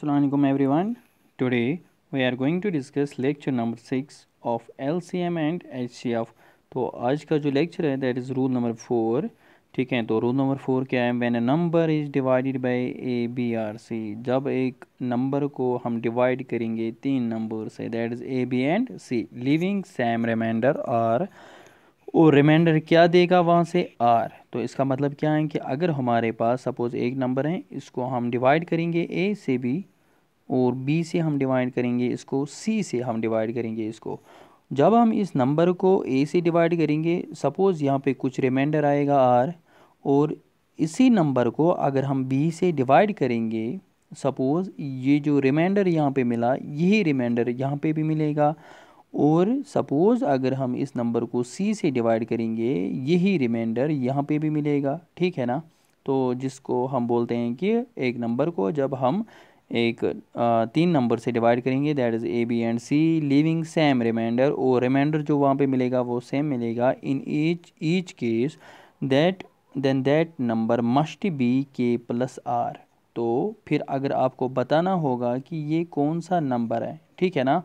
Assalamualaikum everyone. Today we are going to discuss lecture number six of LCM and HCF. तो आज का जो lecture है that is rule number four ठीक है तो रूल नंबर फोर क्या है when a number is divided by a b or c जब एक नंबर को हम डिवाइड करेंगे तीन नंबर से that is a b and c leaving same reminder R और रिमाइंडर क्या देगा वहाँ से आर तो इसका मतलब क्या है कि अगर हमारे पास सपोज़ एक नंबर है इसको हम डिवाइड करेंगे ए से बी और बी से हम डिवाइड करेंगे इसको सी से हम डिवाइड करेंगे इसको जब हम इस नंबर को ए से डिवाइड करेंगे सपोज़ यहाँ पे कुछ रिमाइंडर आएगा आर और इसी नंबर को अगर हम बी से डिवाइड करेंगे सपोज़ ये जो रिमाइंडर यहाँ पे मिला यही रिमाइंडर यहाँ पे भी मिलेगा और सपोज़ अगर हम इस नंबर को सी से डिवाइड करेंगे यही रिमाइंडर यहाँ पे भी मिलेगा ठीक है ना तो जिसको हम बोलते हैं कि एक नंबर को जब हम एक आ, तीन नंबर से डिवाइड करेंगे that is a b and c leaving same reminder और रिमाइंडर जो वहाँ पे मिलेगा वो सेम मिलेगा in each each case that then that number must be k plus R तो फिर अगर आपको बताना होगा कि ये कौन सा नंबर है ठीक है ना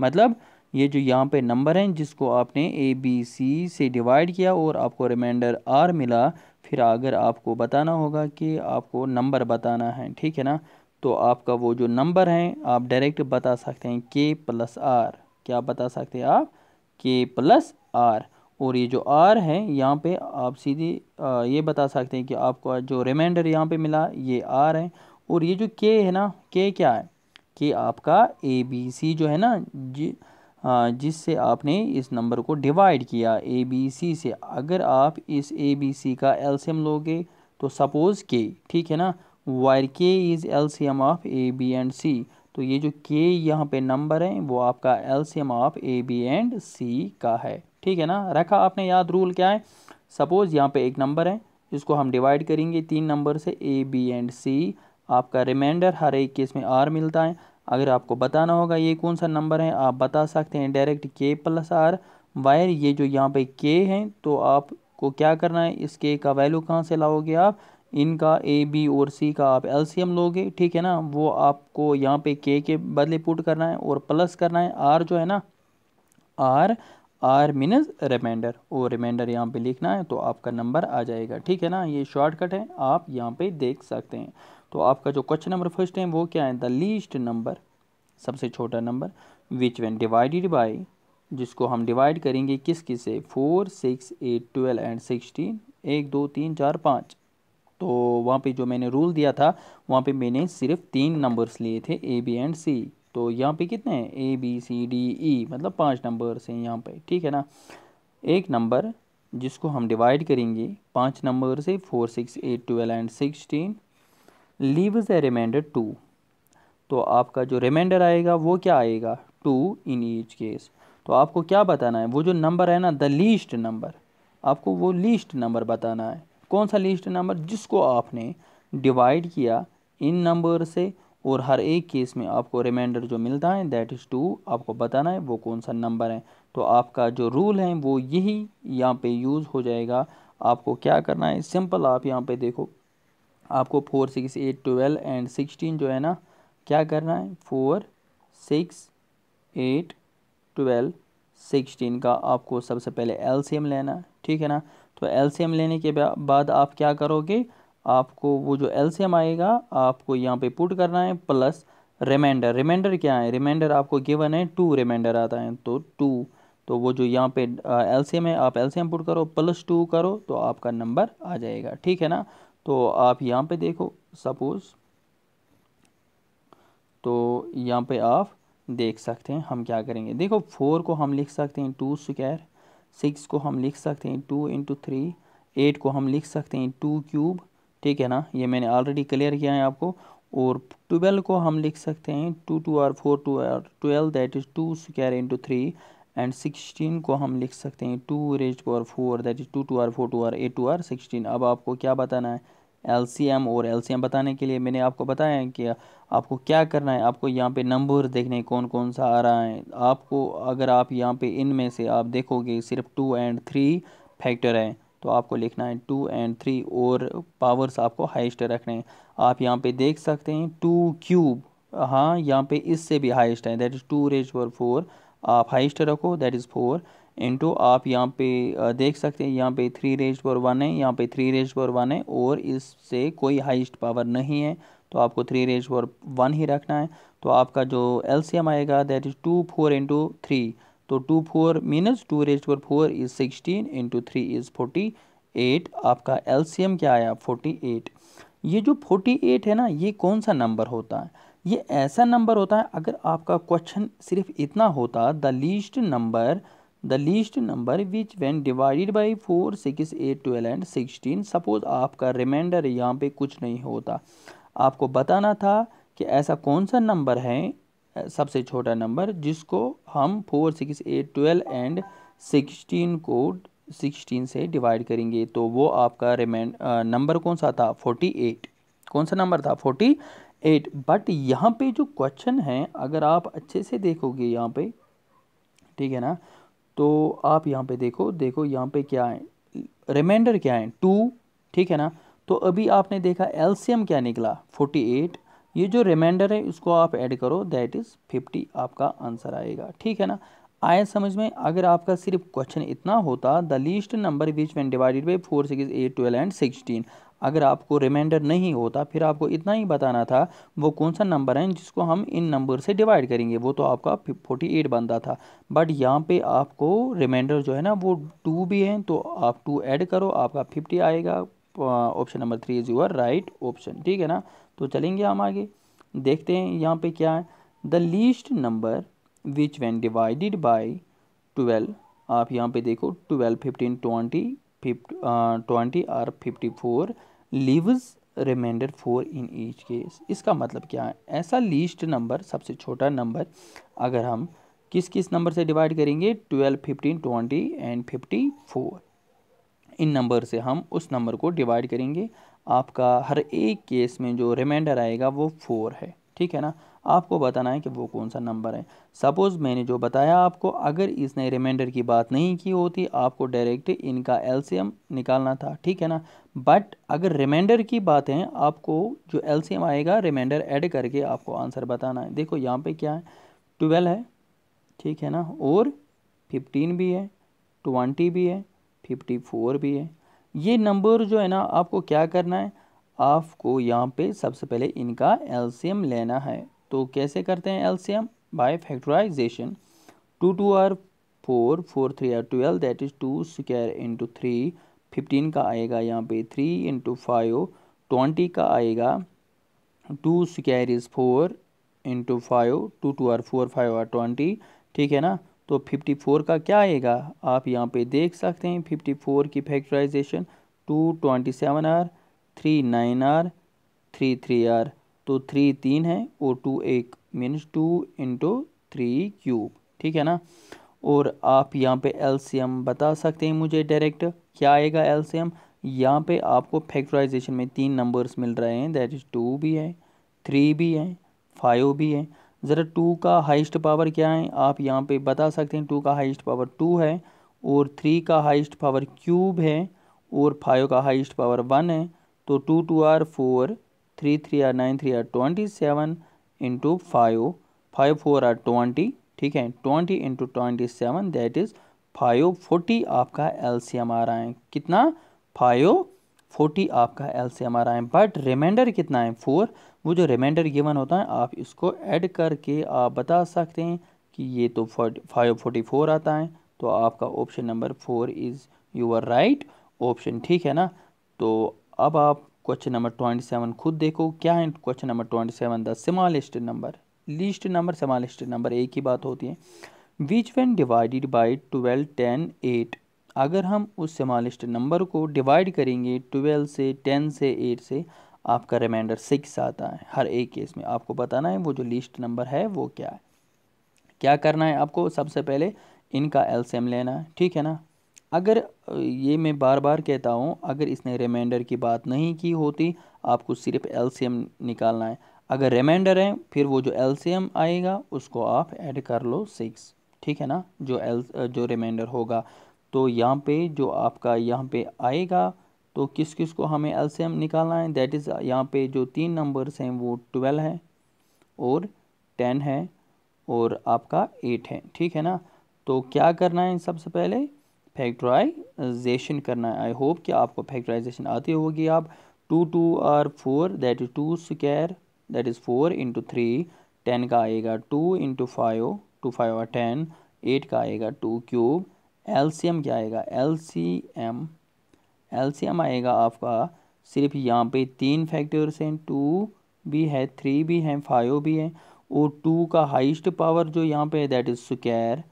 मतलब ये जो यहाँ पे नंबर हैं जिसको आपने ए बी सी से डिवाइड किया और आपको रिमाइंडर आर मिला फिर अगर आपको बताना होगा कि आपको नंबर बताना है ठीक है ना तो आपका वो जो नंबर है आप डायरेक्ट बता सकते हैं के प्लस आर क्या बता सकते हैं आप के प्लस आर और ये जो आर है यहाँ पे आप सीधे ये बता सकते हैं कि आपको जो रिमाइंडर यहाँ पे मिला ये आर है और ये जो के है ना के क्या है के आपका ए बी सी जो है ना जी जिससे आपने इस नंबर को डिवाइड किया ए बी सी से अगर आप इस ए बी सी का एल्सीयम लोगे तो सपोज़ के ठीक है ना where k is M of a b and c तो ये जो के यहाँ पे नंबर है वो आपका LCM of a b and c का है ठीक है ना रखा आपने याद रूल क्या है सपोज़ यहाँ पे एक नंबर है इसको हम डिवाइड करेंगे तीन नंबर से ए बी एंड सी आपका रिमाइंडर हर एक केस में आर मिलता है अगर आपको बताना होगा ये कौन सा नंबर है आप बता सकते हैं डायरेक्ट के प्लस आर वायर ये जो यहाँ पे के हैं तो आपको क्या करना है इस के का वैल्यू कहाँ से लाओगे आप इनका ए बी और सी का आप एलसीएम लोगे ठीक है ना वो आपको यहाँ पे के के बदले पुट करना है और प्लस करना है आर जो है ना आर आर मीनस रिमाइंडर और रिमाइंडर यहाँ पे लिखना है तो आपका नंबर आ जाएगा ठीक है ना ये शॉर्टकट है आप यहाँ पे देख सकते हैं तो आपका जो क्वेश्चन नंबर फर्स्ट है वो क्या है द लीस्ट नंबर सबसे छोटा number which when divided by जिसको हम डिवाइड करेंगे किस किस से four six eight twelve and sixteen एक दो तीन चार पाँच तो वहाँ पे जो मैंने रूल दिया था वहाँ पे मैंने सिर्फ तीन नंबर्स लिए थे ए बी एंड सी तो यहाँ पे कितने हैं A B C D E मतलब पांच नंबर्स हैं यहाँ पे ठीक है ना एक नंबर जिसको हम डिवाइड करेंगे पांच नंबर से four six eight twelve and sixteen leaves a reminder two तो आपका जो रिमाइंडर आएगा वो क्या आएगा टू इन ईच केस तो आपको क्या बताना है वो जो नंबर है ना द लीस्ट नंबर आपको वो लीस्ट नंबर बताना है कौन सा लीस्ट नंबर जिसको आपने डिवाइड किया इन नंबर से और हर एक केस में आपको रिमाइंडर जो मिलता है दैट इज़ टू आपको बताना है वो कौन सा नंबर है तो आपका जो रूल है वो यही यहाँ पे यूज़ हो जाएगा आपको क्या करना है सिंपल आप यहाँ पे देखो आपको four six eight twelve and sixteen जो है ना क्या करना है four six eight twelve sixteen का आपको सबसे पहले एलसीएम लेना है ठीक है ना तो एलसीएम लेने के बाद आप क्या करोगे आपको वो जो एलसीएम आएगा आपको यहाँ पे पुट करना है प्लस रिमाइंडर रिमाइंडर क्या है रिमाइंडर आपको गिवन है टू रिमाइंडर आता है तो टू तो वो जो यहाँ पे एम है आप एलसीएम पुट करो प्लस टू करो तो आपका नंबर आ जाएगा ठीक है ना तो आप यहाँ पे देखो सपोज़ तो यहाँ पे आप देख सकते हैं हम क्या करेंगे देखो फोर को हम लिख सकते हैं टू स्क्वायर सिक्स को हम लिख सकते हैं टू इंटू थ्री एट को हम लिख सकते हैं टू क्यूब ठीक है ना ये मैंने ऑलरेडी क्लियर किया है आपको और ट्वेल्व को हम लिख सकते हैं two two are four two are twelve that is two square into three and sixteen को हम लिख सकते हैं two raise two are four that is two two are four two are eight two are sixteen अब आपको क्या बताना है एम और एम बताने के लिए मैंने आपको बताया है कि आपको क्या करना है आपको यहाँ पे नंबर देखने कौन कौन सा आ रहा है आपको अगर आप यहाँ पे इनमें से आप देखोगे सिर्फ टू एंड थ्री फैक्टर हैं तो आपको लिखना है टू एंड थ्री और पावर्स आपको हाइस्ट रखने हैं आप यहाँ पे देख सकते हैं टू क्यूब हाँ यहाँ पे इससे भी हाइस्ट है that is two raise four आप हाइस्ट रखो दैट इज़ फोर इंटू आप यहाँ पे देख सकते हैं यहाँ पे थ्री रेज पर वन है यहाँ पे थ्री रेज पर वन है और इससे कोई हाइस्ट पावर नहीं है तो आपको थ्री रेज पर वन ही रखना है तो आपका जो एल आएगा that is two four into three तो two four minus two raise पर four is sixteen into three is forty eight आपका एल क्या आया फोर्टी एट ये जो फोर्टी एट है ना ये कौन सा नंबर होता है ये ऐसा नंबर होता है अगर आपका क्वेश्चन सिर्फ इतना होता the least number the least number which when divided by four six eight twelve and sixteen suppose आपका रिमाइंडर यहाँ पे कुछ नहीं होता आपको बताना था कि ऐसा कौन सा नंबर है सबसे छोटा नंबर जिसको हम four six eight twelve and sixteen को सिक्सटीन से डिवाइड करेंगे तो वो आपका रिमाइंड नंबर कौन सा था फोर्टी एट कौन सा नंबर था फोर्टी एट बट यहाँ पे जो क्वेश्चन है अगर आप अच्छे से देखोगे यहाँ पे ठीक है ना तो आप यहाँ पे देखो देखो यहाँ पे क्या है रिमाइंडर क्या है टू ठीक है ना तो अभी आपने देखा एलसीएम क्या निकला फोर्टी एट ये जो रिमाइंडर है उसको आप ऐड करो दैट इज़ फिफ्टी आपका आंसर आएगा ठीक है ना आए समझ में अगर आपका सिर्फ क्वेश्चन इतना होता the least number which when divided by four six eight twelve and sixteen अगर आपको रिमाइंडर नहीं होता फिर आपको इतना ही बताना था वो कौन सा नंबर है जिसको हम इन नंबर से डिवाइड करेंगे वो तो आपका फोर्टी एट बनता था बट यहाँ पे आपको रिमाइंडर जो है ना वो टू भी है तो आप टू ऐड करो आपका फिफ्टी आएगा option number three is your right option ठीक है ना तो चलेंगे हम आगे देखते हैं यहाँ पर क्या है the least number which when divided by twelve आप यहाँ पे देखो twelve fifteen twenty fifty twenty और fifty four leaves reminder four in each case इसका मतलब क्या है ऐसा लीस्ट नंबर सबसे छोटा नंबर अगर हम किस किस नंबर से डिवाइड करेंगे twelve fifteen twenty and fifty four इन नंबर से हम उस नंबर को डिवाइड करेंगे आपका हर एक केस में जो रिमाइंडर आएगा वो फोर है ठीक है ना आपको बताना है कि वो कौन सा नंबर है सपोज़ मैंने जो बताया आपको अगर इसने रिमाइंडर की बात नहीं की होती आपको डायरेक्ट इनका एलसीएम निकालना था ठीक है ना बट अगर रिमाइंडर की बात है आपको जो एलसीएम आएगा रिमाइंडर ऐड करके आपको आंसर बताना है देखो यहाँ पर क्या है ट्वेल्व है ठीक है ना और फिफ्टीन भी है ट्वेंटी भी है फिफ्टी फोर भी है ये नंबर जो है ना आपको क्या करना है आपको यहाँ पे सबसे पहले इनका एलसीएम लेना है तो कैसे करते हैं LCM by factorization two two are four four three are twelve that is two square into three fifteen का आएगा यहाँ पे थ्री इंटू फाइव ट्वेंटी का आएगा two square is four into five two two are four five are twenty ठीक है ना तो फिफ्टी फोर का क्या आएगा आप यहाँ पे देख सकते हैं फिफ्टी फोर की factorization two twenty seven are three nine are three three are तो थ्री तीन है और टू एक means two into three cube ठीक है ना और आप यहाँ पे एलसीएम बता सकते हैं मुझे डायरेक्ट क्या आएगा एलसीएम यहाँ पे आपको फैक्टराइजेशन में तीन नंबर्स मिल रहे हैं दैट इज़ टू भी है थ्री भी है फाइव भी है ज़रा टू का हाइस्ट पावर क्या है आप यहाँ पे बता सकते हैं टू का हाइस्ट पावर टू है और थ्री का हाइस्ट पावर क्यूब है और फाइव का हाइस्ट पावर वन है तो two two are four three three are nine three are twenty seven into five five four are twenty ठीक है twenty into twenty seven that is five forty आपका L C M आ रहा है कितना five forty आपका L C M आ रहा है बट रिमाइंडर कितना है फोर वो जो रिमाइंडर गिवन होता है आप इसको ऐड करके आप बता सकते हैं कि ये तो फाइव फोर्टी फोर आता है तो आपका option number four is your right option ठीक है ना तो अब आप क्वेश्चन नंबर ट्वेंटी सेवन खुद देखो क्या है question number twenty seven the smallest number least number smallest number एक ही बात होती है which when divided by twelve ten eight अगर हम उस स्मॉलेस्ट नंबर को डिवाइड करेंगे ट्वेल्व से टेन से एट से आपका रिमाइंडर सिक्स आता है हर एक केस में आपको बताना है वो जो लिस्ट नंबर है वो क्या है क्या करना है आपको सबसे पहले इनका एल्सियम लेना है ठीक है ना अगर ये मैं बार बार कहता हूँ अगर इसने रिमाइंडर की बात नहीं की होती आपको सिर्फ एल निकालना है अगर रिमाइंडर है फिर वो जो एल आएगा उसको आप ऐड कर लो सिक्स ठीक है ना जो एल जो रिमाइंडर होगा तो यहाँ पे जो आपका यहाँ पे आएगा तो किस किस को हमें एल निकालना है दैट इज़ यहाँ पे जो तीन नंबर्स हैं वो ट्वेल्व है और टेन है और आपका एट है ठीक है ना तो क्या करना है सबसे पहले फैक्ट्राइजेशन करना है आई होप कि आपको फैक्ट्राइजेशन आती होगी आप two two are four that is two square that is four into three ten का आएगा two into five two five are ten eight का आएगा two cube L C M क्या आएगा L C M L C M आएगा आपका सिर्फ यहाँ पे तीन फैक्टर्स हैं टू भी है थ्री भी हैं फाइव भी हैं और टू का हाइस्ट पावर जो यहाँ पे है दैट इज़ स्क्वायर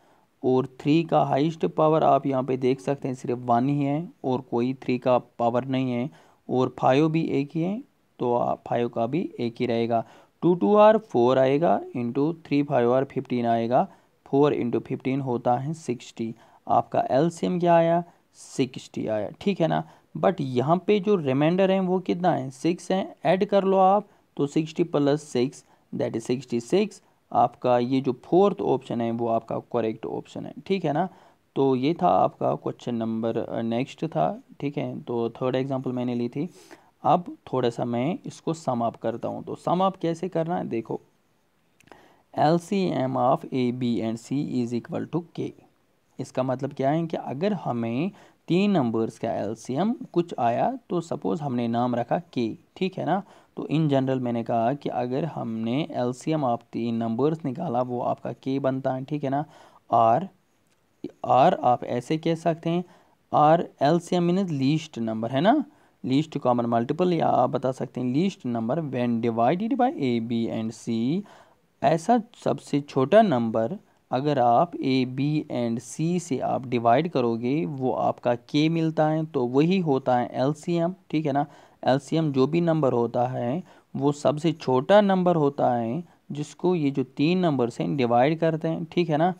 और थ्री का हाइस्ट पावर आप यहाँ पे देख सकते हैं सिर्फ वन ही है और कोई थ्री का पावर नहीं है और फाइव भी एक ही है तो फाइव का भी एक ही रहेगा टू टू आर फोर आएगा into three five are fifteen आएगा फोर इंटू फिफ्टीन होता है सिक्सटी आपका एल क्या आया सिक्सटी आया ठीक है ना बट यहाँ पे जो रिमाइंडर है वो कितना है सिक्स है ऐड कर लो आप तो sixty plus six that is sixty six आपका ये जो फोर्थ ऑप्शन है वो आपका करेक्ट ऑप्शन है ठीक है ना तो ये था आपका क्वेश्चन नंबर नेक्स्ट था ठीक है तो थर्ड एग्जांपल मैंने ली थी अब थोड़ा सा मैं इसको सम अप करता हूँ तो सम अप कैसे करना है देखो L C M of a b and c is equal to k इसका मतलब क्या है कि अगर हमें तीन नंबर्स का एल सी एम कुछ आया तो सपोज़ हमने नाम रखा के ठीक है ना तो इन जनरल मैंने कहा कि अगर हमने एलसीएम ऑफ एम तीन नंबर्स निकाला वो आपका के बनता है ठीक है ना आर आर आप ऐसे कह सकते हैं R L C M least number है ना लीस्ट कॉमन मल्टीपल या आप बता सकते हैं least number when divided by a b and c ऐसा सबसे छोटा नंबर अगर आप ए बी एंड सी से आप डिवाइड करोगे वो आपका के मिलता है तो वही होता है एल सी एम ठीक है ना एलसीएम जो भी नंबर होता है वो सबसे छोटा नंबर होता है जिसको ये जो तीन नंबर से डिवाइड करते हैं ठीक है ना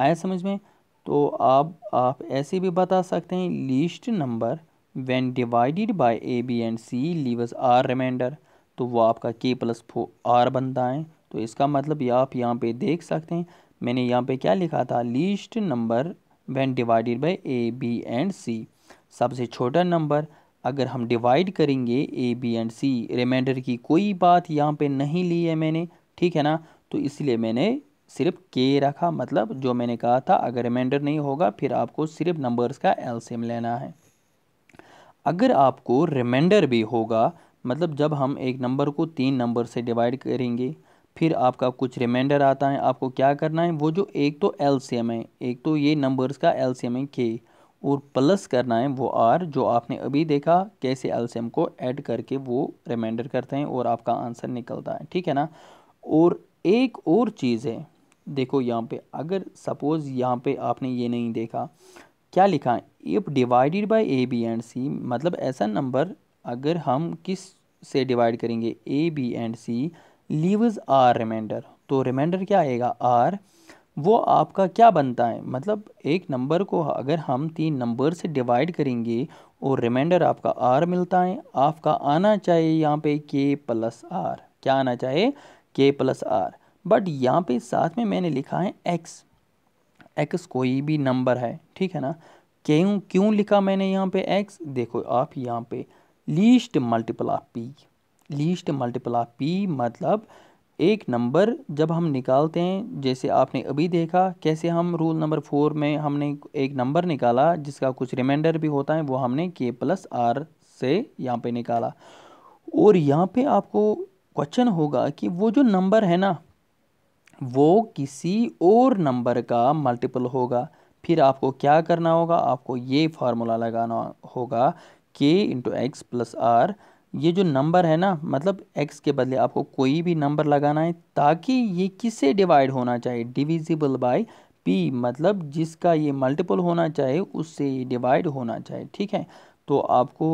आया समझ में तो आप आप ऐसे भी बता सकते हैं least number when divided by a b and c leaves R reminder तो वो आपका के प्लस फो आर बनता है तो इसका मतलब ये आप यहाँ पे देख सकते हैं मैंने यहाँ पे क्या लिखा था least number when divided by a b and c सबसे छोटा नंबर अगर हम डिवाइड करेंगे a b and c reminder की कोई बात यहाँ पे नहीं ली है मैंने ठीक है ना तो इसलिए मैंने सिर्फ के रखा मतलब जो मैंने कहा था अगर रिमाइंडर नहीं होगा फिर आपको सिर्फ नंबर्स का एलसीएम लेना है अगर आपको रिमाइंडर भी होगा मतलब जब हम एक नंबर को तीन नंबर से डिवाइड करेंगे फिर आपका कुछ रिमाइंडर आता है आपको क्या करना है वो जो एक तो एल है एक तो ये नंबर्स का एल है के और प्लस करना है वो आर जो आपने अभी देखा कैसे एल्सियम को ऐड करके वो रिमाइंडर करते हैं और आपका आंसर निकलता है ठीक है ना और एक और चीज़ है देखो यहाँ पे अगर सपोज़ यहाँ पे आपने ये नहीं देखा क्या लिखा है if divided by a b and c मतलब ऐसा नंबर अगर हम किस से डिवाइड करेंगे a b and c leaves R reminder तो रिमाइंडर क्या आएगा आर वो आपका क्या बनता है मतलब एक नंबर को अगर हम तीन नंबर से डिवाइड करेंगे और रिमाइंडर आपका आर मिलता है आपका आना चाहिए यहाँ पे के प्लस आर क्या आना चाहिए के प्लस आर बट यहाँ पे साथ में मैंने लिखा है एक्स एक्स कोई भी नंबर है ठीक है ना क्यों क्यों लिखा मैंने यहाँ पे एक्स देखो आप यहाँ पे least multiple of P least multiple of P मतलब एक नंबर जब हम निकालते हैं जैसे आपने अभी देखा कैसे हम रूल नंबर फोर में हमने एक नंबर निकाला जिसका कुछ रिमाइंडर भी होता है वो हमने के प्लस आर से यहाँ पे निकाला और यहाँ पे आपको क्वेश्चन होगा कि वो जो नंबर है ना वो किसी और नंबर का मल्टीपल होगा फिर आपको क्या करना होगा आपको ये फार्मूला लगाना होगा के इंटू एक्स प्लस आर ये जो नंबर है ना मतलब एक्स के बदले आपको कोई भी नंबर लगाना है ताकि ये किससे डिवाइड होना चाहिए डिविजिबल बाय पी मतलब जिसका ये मल्टीपल होना चाहिए उससे ये डिवाइड होना चाहिए ठीक है तो आपको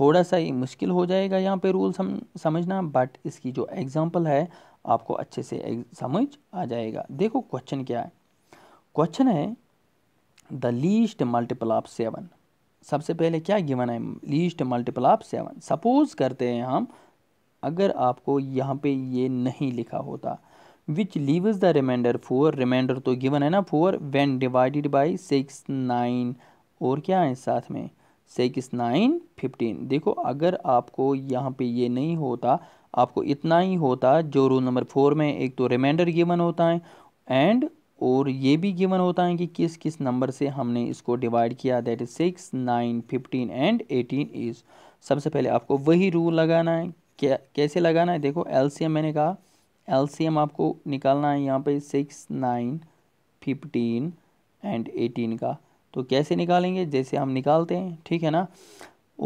थोड़ा सा ये मुश्किल हो जाएगा यहाँ पे रूल सम, समझना बट इसकी जो एग्ज़ाम्पल है आपको अच्छे से समझ आ जाएगा देखो क्वेश्चन क्या है क्वेश्चन है the least multiple of seven सबसे पहले क्या गिवन है least multiple of seven suppose करते हैं हम अगर आपको यहाँ पे ये नहीं लिखा होता which leave the reminder four reminder तो गिवन है ना four when divided by six nine और क्या है साथ में सिक्स नाइन फिफ्टीन देखो अगर आपको यहाँ पे ये नहीं होता आपको इतना ही होता जो रूल नंबर फोर में एक तो रिमाइंडर गिवन होता है एंड और ये भी गिवन होता है कि किस किस नंबर से हमने इसको डिवाइड किया that is six nine fifteen and eighteen is सबसे पहले आपको वही रूल लगाना है क्या कैसे लगाना है देखो एलसीएम मैंने कहा एलसीएम आपको निकालना है यहाँ पे six nine fifteen and eighteen का तो कैसे निकालेंगे जैसे हम निकालते हैं ठीक है ना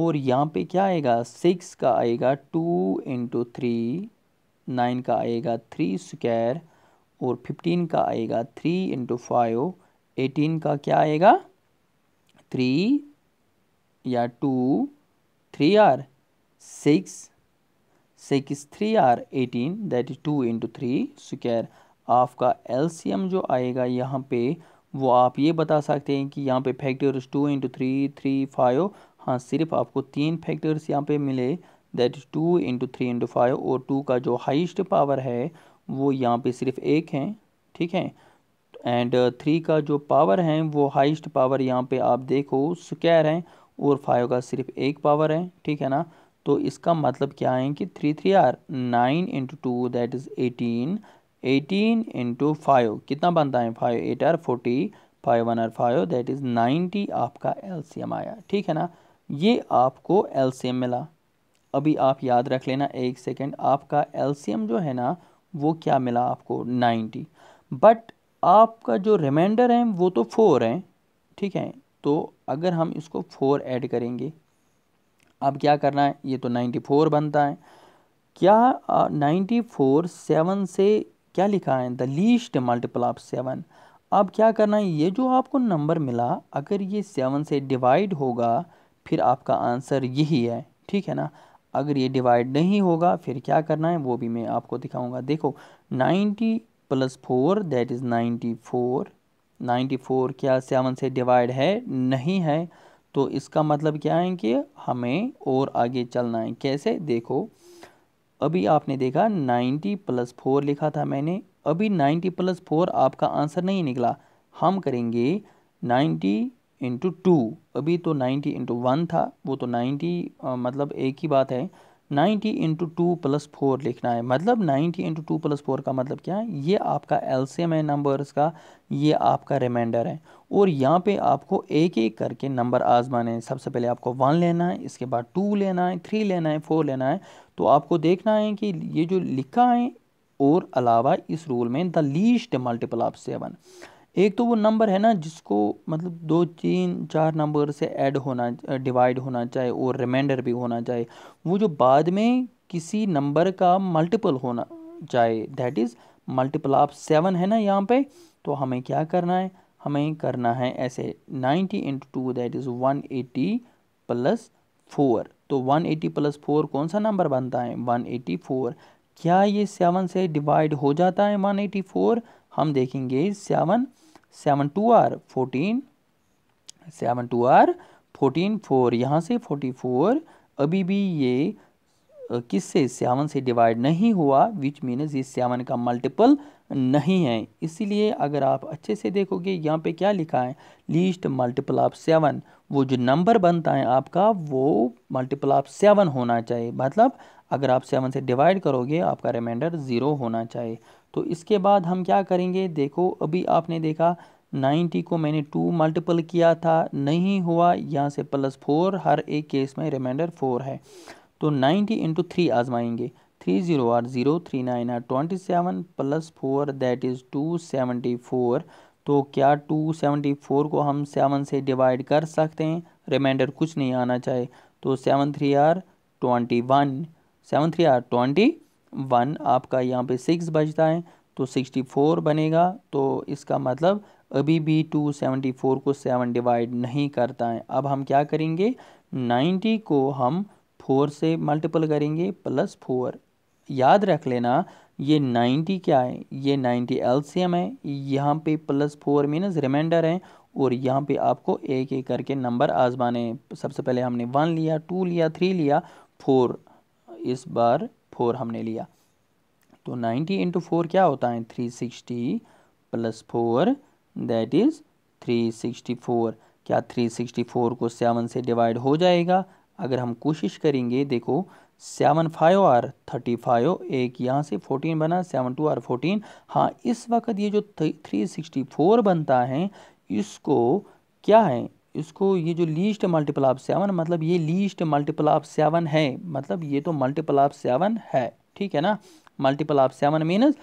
और यहाँ पे क्या आएगा सिक्स का आएगा टू इंटू थ्री नाइन का आएगा थ्री स्क्वायर और फिफ्टीन का आएगा थ्री इंटू फाइव एटीन का क्या आएगा थ्री या two three are six six three are eighteen that is two into three square आपका एलसीएम जो आएगा यहाँ पे वो आप ये बता सकते हैं कि यहाँ पे factors two into three three five हाँ सिर्फ आपको तीन फैक्टर्स यहाँ पे मिले that is two into three into five और टू का जो हाइस्ट पावर है वो यहाँ पे सिर्फ एक हैं ठीक है एंड थ्री का जो पावर है वो हाइस्ट पावर यहाँ पे आप देखो स्क्वायर हैं और फाइव का सिर्फ एक पावर है ठीक है ना तो इसका मतलब क्या है कि three three are nine into two that is eighteen eighteen into five कितना बनता है five eight are forty five one are five that is ninety आपका एलसीएम आया ठीक है ना ये आपको एलसीएम मिला अभी आप याद रख लेना एक सेकेंड आपका एलसीएम जो है ना वो क्या मिला आपको नाइन्टी बट आपका जो रिमाइंडर है वो तो फोर है ठीक है तो अगर हम इसको फोर ऐड करेंगे अब क्या करना है ये तो नाइन्टी फोर बनता है क्या नाइन्टी फोर सेवन से क्या लिखा है the least multiple of seven अब क्या करना है ये जो आपको नंबर मिला अगर ये सेवन से डिवाइड होगा फिर आपका आंसर यही है ठीक है ना अगर ये डिवाइड नहीं होगा फिर क्या करना है वो भी मैं आपको दिखाऊंगा देखो 90 प्लस फोर दैट इज़ 94 94 क्या सेवन से डिवाइड है नहीं है तो इसका मतलब क्या है कि हमें और आगे चलना है कैसे देखो अभी आपने देखा 90 प्लस फोर लिखा था मैंने अभी 90 प्लस फोर आपका आंसर नहीं निकला हम करेंगे नाइन्टी इंटू टू अभी तो नाइन्टी इंटू वन था वो तो नाइन्टी मतलब एक ही बात है ninety into two plus four लिखना है मतलब ninety into two plus four का मतलब क्या है ये आपका एम है नंबर्स का ये आपका रिमाइंडर है और यहाँ पे आपको एक एक करके नंबर आजमाने हैं सबसे पहले आपको वन लेना है इसके बाद टू लेना है थ्री लेना है फोर लेना है तो आपको देखना है कि ये जो लिखा है और अलावा इस रूल में the least multiple of seven एक तो वो नंबर है ना जिसको मतलब दो तीन चार नंबर से ऐड होना डिवाइड होना चाहिए और रिमाइंडर भी होना चाहिए वो जो बाद में किसी नंबर का मल्टीपल होना चाहिए दैट इज़ मल्टीपल आप सेवन है ना यहाँ पे तो हमें क्या करना है हमें करना है ऐसे ninety into two that is one eighty plus four तो वन एटी प्लस फोर कौन सा नंबर बनता है वन एटी फोर क्या ये सेवन से डिवाइड हो जाता है वन एटी फोर हम देखेंगे seven seven two are fourteen seven two are fourteen four यहाँ से फोर्टी फोर अभी भी ये किससे सेवन से डिवाइड नहीं हुआ विच मीनस ये सेवन का मल्टीपल नहीं है इसीलिए अगर आप अच्छे से देखोगे यहाँ पे क्या लिखा है लीस्ट मल्टीपल ऑफ सेवन वो जो नंबर बनता है आपका वो मल्टीपल ऑफ सेवन होना चाहिए मतलब अगर आप सेवन से डिवाइड करोगे आपका रिमाइंडर ज़ीरो होना चाहिए तो इसके बाद हम क्या करेंगे देखो अभी आपने देखा 90 को मैंने टू मल्टीपल किया था नहीं हुआ यहाँ से प्लस फोर हर एक केस में रिमाइंडर फोर है तो 90 इंटू थ्री आजमाएंगे three zero are zero three nine are twenty seven plus four that is two seventy four तो क्या टू सेवेंटी फोर को हम सेवन से डिवाइड कर सकते हैं रिमाइंडर कुछ नहीं आना चाहिए तो seven three are twenty one seven three are twenty one आपका यहाँ पे सिक्स बजता है तो सिक्सटी फोर बनेगा तो इसका मतलब अभी भी टू सेवेंटी फोर को सेवन डिवाइड नहीं करता है अब हम क्या करेंगे नाइन्टी को हम फोर से मल्टीपल करेंगे प्लस फोर याद रख लेना ये नाइन्टी क्या है ये नाइन्टी एलसीएम है यहाँ पे प्लस फोर मीनस रिमाइंडर है और यहाँ पे आपको एक एक करके नंबर आजमाने सबसे पहले हमने वन लिया टू लिया थ्री लिया फोर इस बार फोर हमने लिया तो नाइन्टी इंटू फोर क्या होता है three sixty plus four that is three sixty four क्या थ्री सिक्सटी फोर को सेवन से डिवाइड हो जाएगा अगर हम कोशिश करेंगे देखो seven five are thirty five एक यहाँ से फोर्टीन बना सेवन टू आर फोर्टीन हाँ इस वक्त ये जो थ्री सिक्सटी फोर बनता है इसको क्या है इसको ये जो लीस्ट मल्टीपल ऑफ सेवन मतलब ये लीस्ट मल्टीपल ऑफ सेवन है मतलब ये तो मल्टीपल ऑफ सेवन है ठीक है ना मल्टीपल ऑफ सेवन मीनस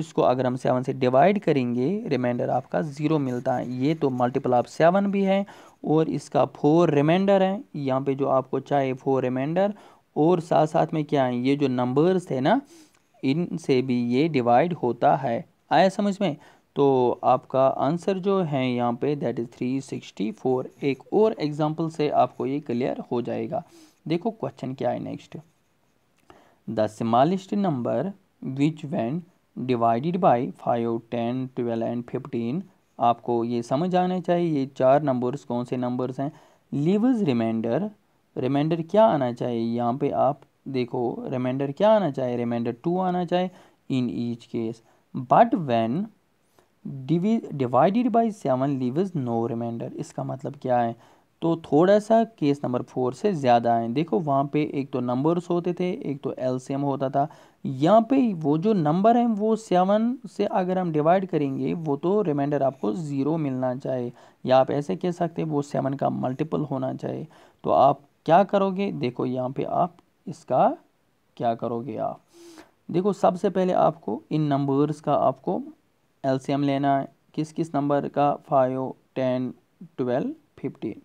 इसको अगर हम सेवन से डिवाइड करेंगे रिमाइंडर आपका ज़ीरो मिलता है ये तो मल्टीपल ऑफ सेवन भी है और इसका फोर रिमाइंडर है यहाँ पे जो आपको चाहे फोर रिमाइंडर और साथ साथ में क्या है ये जो नंबर्स थे ना इनसे भी ये डिवाइड होता है आया समझ में तो आपका आंसर जो है यहाँ पे that is three sixty four एक और एग्ज़ाम्पल से आपको ये क्लियर हो जाएगा देखो क्वेश्चन क्या है next the smallest number which when divided by five ten twelve and fifteen आपको ये समझ आना चाहिए ये चार नंबर्स कौन से नंबर्स हैं लिवज रिमाइंडर रिमाइंडर क्या आना चाहिए यहाँ पे आप देखो रिमाइंडर क्या आना चाहिए रिमाइंडर टू आना चाहिए in each case but when divided by seven is no reminder इसका मतलब क्या है तो थोड़ा सा केस नंबर फोर से ज़्यादा आए देखो वहाँ पे एक तो नंबर्स होते थे एक तो एलसीएम होता था यहाँ पे वो जो नंबर हैं वो सेवन से अगर हम डिवाइड करेंगे वो तो रिमाइंडर आपको ज़ीरो मिलना चाहिए या आप ऐसे कह सकते हैं वो सेवन का मल्टीपल होना चाहिए तो आप क्या करोगे देखो यहाँ पे आप इसका क्या करोगे आप देखो सबसे पहले आपको इन नंबर्स का आपको एलसीएम लेना है किस किस नंबर का फाइव टेन ट्वेल्व फिफ्टीन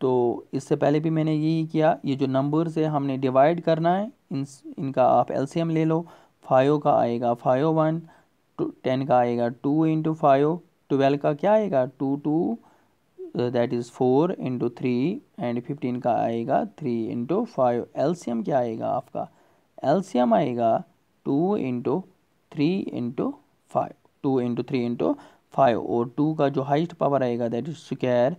तो इससे पहले भी मैंने यही किया ये जो नंबर से हमने डिवाइड करना है इन इनका आप एलसीएम ले लो फाइव का आएगा फाइव वन टेन का आएगा टू इंटू फाइव ट्वेल्व का क्या आएगा two two that is four into three and fifteen का आएगा थ्री इंटू फाइव एल्सियम क्या आएगा आपका एल्सियम आएगा two into three into five two into three into five और टू का जो हाइस्ट पावर आएगा दैट इज स्क्र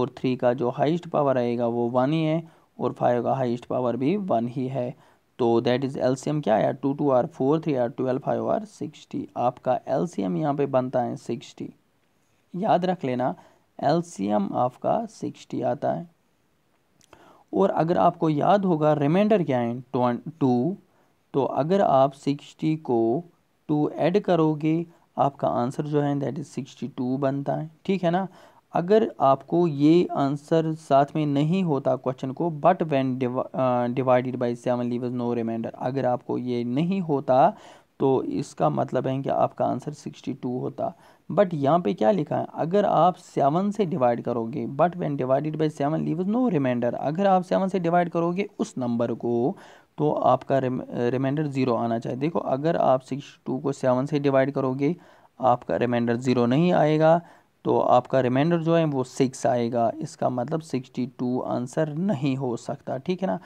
और थ्री का जो हाइस्ट पावर आएगा वो वन ही है और फाइव का हाइस्ट पावर भी वन ही है तो दैट इज़ एल क्या आया two two are four three are twelve five are sixty आपका एल एलसीएम यहाँ पर बनता है सिक्सटी याद रख लेना एल आपका सिक्सटी आता है और अगर आपको याद होगा रिमाइंडर क्या है टू तो अगर आप सिक्सटी को टू ऐड करोगे आपका आंसर जो है दैट इज़ सिक्सटी टू बनता है ठीक है ना अगर आपको ये आंसर साथ में नहीं होता क्वेश्चन को but when divided by seven leave no reminder अगर आपको ये नहीं होता तो इसका मतलब है कि आपका आंसर सिक्सटी टू होता बट यहाँ पे क्या लिखा है अगर आप सेवन से डिवाइड करोगे but when divided by seven leave no reminder अगर आप सेवन से डिवाइड करोगे उस नंबर को तो आपका रिमाइंडर ज़ीरो आना चाहिए देखो अगर आप सिक्स टू को सेवन से डिवाइड करोगे आपका रिमाइंडर ज़ीरो नहीं आएगा तो आपका रिमाइंडर जो है वो सिक्स आएगा इसका मतलब सिक्सटी टू आंसर नहीं हो सकता ठीक है ना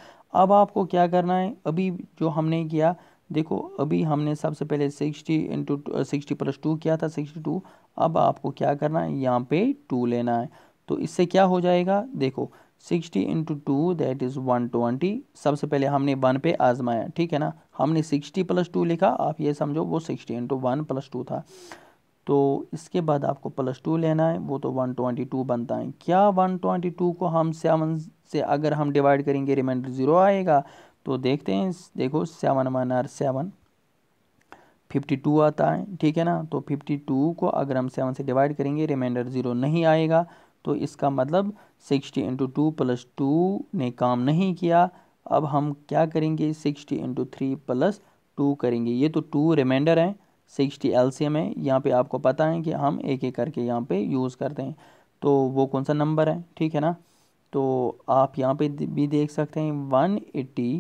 अब आपको क्या करना है अभी जो हमने किया देखो अभी हमने सबसे पहले sixty into sixty plus two किया था सिक्सटी टू अब आपको क्या करना है यहाँ पे टू लेना है तो इससे क्या हो जाएगा देखो sixty into two that is one twenty सबसे पहले हमने वन पे आजमाया ठीक है ना हमने सिक्सटी प्लस टू लिखा आप ये समझो वो sixty into one plus two था तो इसके बाद आपको प्लस टू लेना है वो तो वन ट्वेंटी टू बनता है क्या वन ट्वेंटी टू को हम सेवन से अगर हम डिवाइड करेंगे रिमाइंडर ज़ीरो आएगा तो देखते हैं देखो seven one are seven fifty two आता है ठीक है ना तो फिफ्टी टू को अगर हम सेवन से डिवाइड करेंगे रिमाइंडर ज़ीरो नहीं आएगा तो इसका मतलब sixty into two plus two ने काम नहीं किया अब हम क्या करेंगे sixty into three plus two करेंगे ये तो टू रिमाइंडर हैं सिक्सटी एल सी एम है यहाँ पे आपको पता है कि हम एक एक करके यहाँ पे यूज़ करते हैं तो वो कौन सा नंबर है ठीक है ना तो आप यहाँ पे भी देख सकते हैं वन एट्टी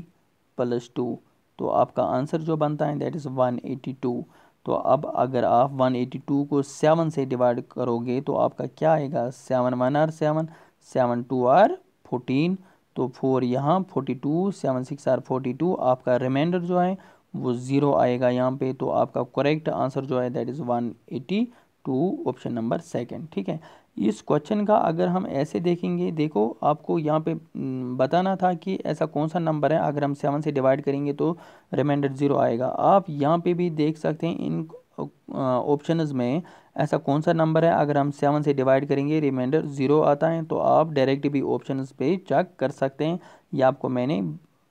प्लस टू तो आपका आंसर जो बनता है that is one eighty two तो अब अगर आप 182 को सेवन से डिवाइड करोगे तो आपका क्या आएगा seven one are seven seven two are fourteen तो फोर यहाँ forty two seven six are forty two आपका रिमाइंडर जो है वो ज़ीरो आएगा यहाँ पे तो आपका करेक्ट आंसर जो है that is one eighty two option number second ठीक है इस क्वेश्चन का अगर हम ऐसे देखेंगे देखो आपको यहाँ पे बताना था कि ऐसा कौन सा नंबर है अगर हम सेवन से डिवाइड करेंगे तो रिमाइंडर ज़ीरो आएगा आप यहाँ पे भी देख सकते हैं इन ऑप्शन में ऐसा कौन सा नंबर है अगर हम सेवन से डिवाइड करेंगे रिमाइंडर ज़ीरो आता है तो आप डायरेक्ट भी ऑप्शन पर चेक कर सकते हैं या आपको मैंने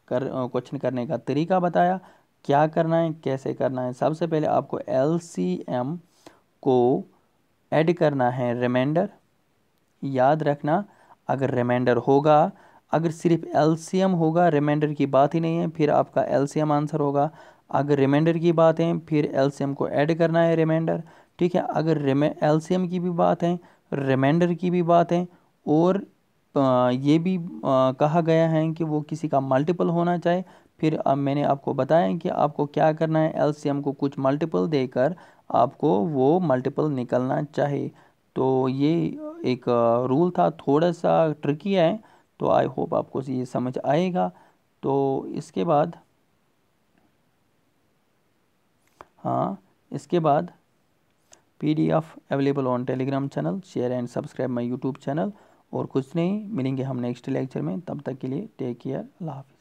कर क्वेश्चन करने का तरीका बताया क्या करना है कैसे करना है सबसे पहले आपको एल सी एम आपको ऐड करना है रिमाइंडर याद रखना अगर रिमाइंडर होगा अगर सिर्फ एलसीएम होगा रिमाइंडर की बात ही नहीं है फिर आपका एलसीएम आंसर होगा अगर रिमाइंडर की बात है फिर एलसीएम को ऐड करना है रिमाइंडर ठीक है अगर एलसीएम की भी बात है रिमाइंडर की भी बात है और ये भी कहा गया है कि वो किसी का मल्टीपल होना चाहिए फिर अब मैंने आपको बताया कि आपको क्या करना है एलसीएम को कुछ मल्टीपल देकर आपको वो मल्टीपल निकलना चाहिए तो ये एक रूल था थोड़ा सा ट्रिकी है तो आई होप आपको ये समझ आएगा तो इसके बाद हाँ इसके बाद PDF available on Telegram channel share and subscribe my YouTube channel और कुछ नहीं मिलेंगे हम नेक्स्ट लेक्चर में तब तक के लिए टेक केयर अल्लाह